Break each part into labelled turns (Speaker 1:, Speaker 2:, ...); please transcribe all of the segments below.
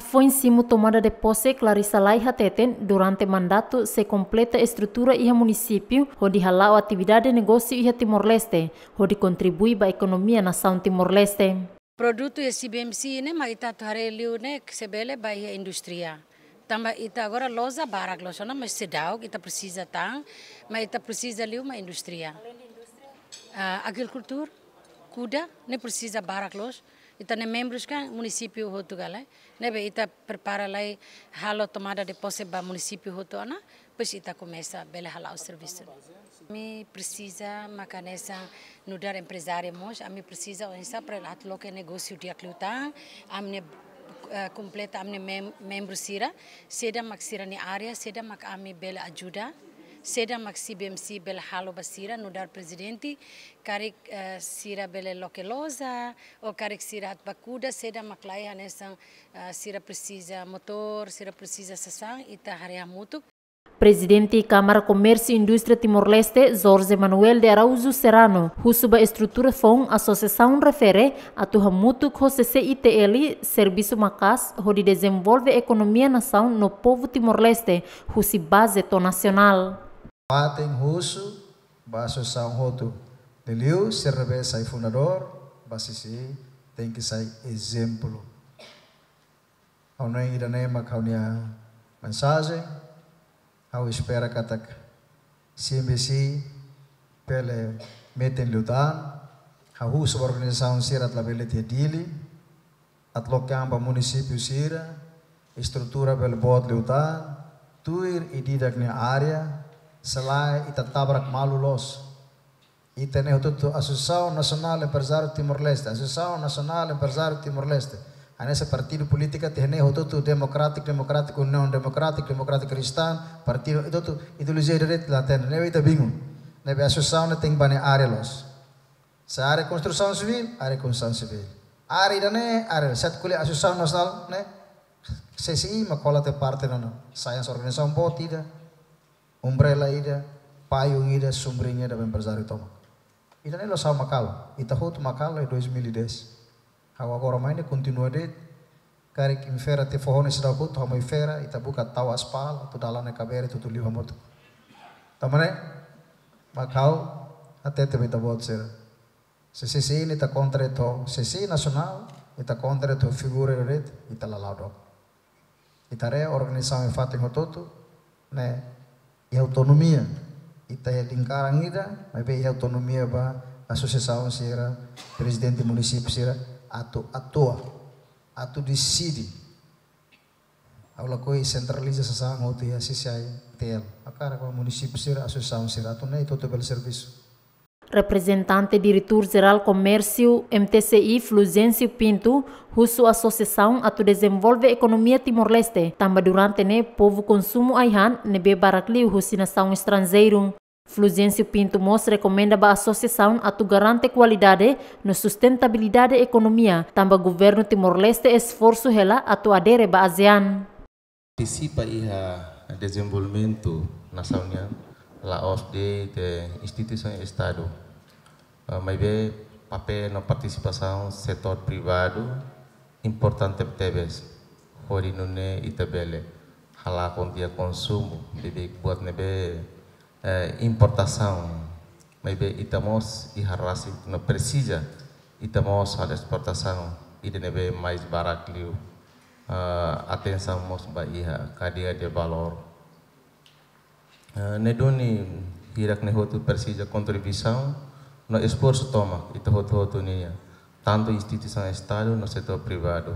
Speaker 1: Foi simu tomada de posse Clarissa Laiha Teten durante mandato se completa estrutura ia município onde halau atividade negócio ia Timor-Leste, onde contribui para a economia nação Timor-Leste.
Speaker 2: Produto esse BMC, né, mas ita tareliu, né, que se bele bahia indústria. Tamba ita agora loza barak losona, mas se dá, ita precisa tang, mas ita precisa de uma indústria. Uh, ah, agricultura, cuida, né precisa barak los. Itane membros kan município hotu galai, nebe ita prepara lai halo tomada de posse ba município hotu ana, pois ita começa bela halau servisul. Me precisa macanesa nudar empresário mos, a me precisa onsa para lat loke negociu dia cluta, amne eh, completa amne membro sira, seda mac sira ni área, seda mak ami bela ajuda. sedam CBMC bel halo basira no dar presidente karik uh, eh, sira bele lokelosa o karik sira hat bakuda sedam maklai hanesan uh, eh, sira precisa motor sira precisa sasang ita haria mutu.
Speaker 1: Presidente Câmara Comércio e Indústria Timor-Leste, Jorge Manuel de Araújo Serrano, Husuba Estrutura Fon, Associação Refere, Atuha Mutuk Hosese ITL, Serviço Macas, onde desenvolve economia nação no povo timor-leste, Husi Base Nacional
Speaker 3: ating huso, baso sa ang hoto. Deliu, serve sa fundador, basisi, tem que sai exemplo. Ao nem ida nem macau nia mensagem, ao espera katak CMBC, pele meten lutan, ao huso organização sirat labele tedili, at lokam pa município sira, estrutura pelo bot lutan, tuir ididak nia área, Selai itatabrak malu los. Ita ne hututu Asociação Nacional Empresário Timor-Leste. Asociação Nacional Empresário Timor-Leste. Ane se partido política tehne hututu demokratik Democratic União demokratik demokratik kristan Partido itu tu ideologia direita lá tem. Ne ita bingung. Ne be asociação ne tem bane área los. Se are construção civil, are construção civil. Área dane are set kuli asusau Nacional ne CCI makola te parte nana. Science Organization bo tidak umbrella ida, payung ida, sombrinha da empresário toma. Ida nelo sao makalo, ita hotu makalo e 2010. Hawa agora mais ne continua de cara que infera te forrone se da hotu, infera, ita buka tawa aspala, atau dala ne cabere, tu tu liwa moto. Tamane, makao, até te beta bot sera. Se se se ita contra to, se se ita to red, ita lalado. Ita re organisasi fatih fato em e autonomia. Ita é linkaran ida, mas be ya autonomia ba associação presiden presidente município será ato atua ato decide. Aula koi centraliza sa sang hotu ya sisai tel. Akara ko asosiasi será associação será ato nei nah, total serviço.
Speaker 1: representante diretor-geral Comércio MTCI Flusencio Pinto, Russo Associação a tu desenvolve economia Timor-Leste, também durante ne né, povo consumo aihan nebe barakliu rusinação estrangeiro. Flusencio Pinto Mos recomenda a associação a tu garante qualidade no sustentabilidade economia, também governo Timor-Leste esforço rela a tu adere ba ASEAN.
Speaker 4: Participa iha desenvolvimento nacional laos de, de instituições e Estado, ah, mas bem, papel na participação do setor privado importante tebes, horinune e tabele, com dia consumo, bebê buat nebe eh, importação, mas bem, itamos e harrasi não precisa, itamos a exportação, e de nebe mais barato, uh, ah, atenção mos ba iha, cadeia de valor, Eh, nedoni hirak hotu persija contribuição no esforço toma e hotu hotu niya, tanto instituição estado no seto privado.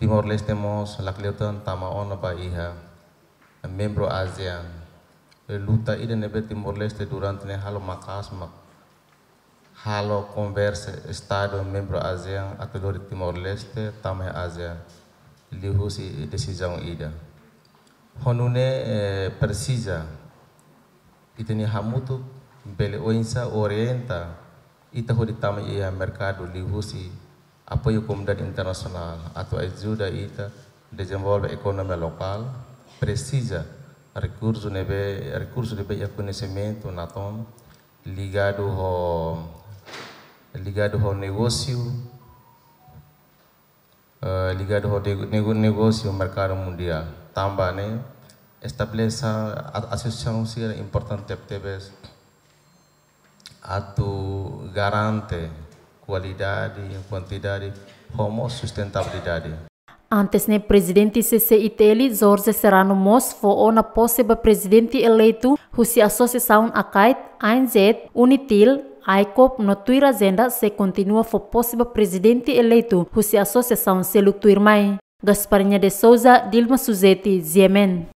Speaker 4: Timor Leste mos lakleutan tama ono pa iha, eh, membro ASEAN. Eh, luta ida nebe Timor Leste durante ne halo mak, halo converse estado membro ASEAN atau Timor Leste tama ya ASEAN. Lihusi decisão ida honune eh, Persija itani hamutu bele oinsa orienta ita hodi tama ia mercado apa apoio comunidade internasional atau ajuda ita desenvolve ekonomi lokal persija precisa recurso nebe recurso de beia conhecimento na tom ligado ho ligado ao negócio eh, ligado ao negócio mercado mundial também né? estabelece a associação a é importante a é, tu garante qualidade e quantidade como sustentabilidade.
Speaker 1: Antes ne né, presidente CCITL Jorge Serrano Mos foi na possível presidente eleito cuja associação ACAIT, ANZ, Unitil, ICOP no twitter agenda se continua for possível presidente eleito cuja associação se lutuir Gasparinha de Souza, Dilma Suzetti, Ziemen.